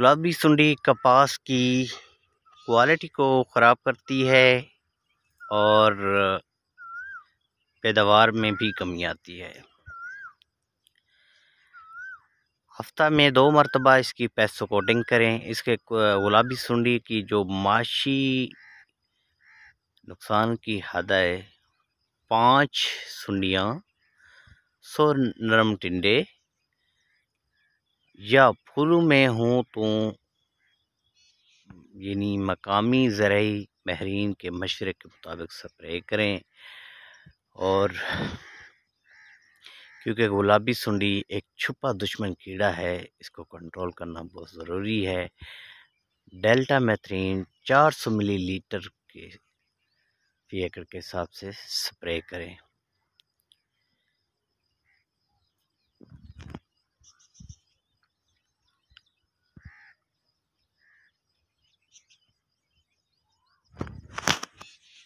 गुलाबी सुंडी कपास की क्वालिटी को ख़राब करती है और पैदावार में भी कमी आती है हफ्ता में दो मरतबा इसकी पैसो कोटिंग करें इसके गुलाबी सुंडी की जो माशी नुकसान की हद है पाँच सुंडियाँ सौ नरम टिंडे या फुल में हों तो यानी मकामी ज़रूरी महरीन के मशरक़ के मुताबिक स्प्रे करें और क्योंकि गुलाबी सुंडी एक छुपा दुश्मन कीड़ा है इसको कंट्रोल करना बहुत ज़रूरी है डेल्टा मैथरीन 400 मिलीलीटर के एकड़ के हिसाब से स्प्रे करें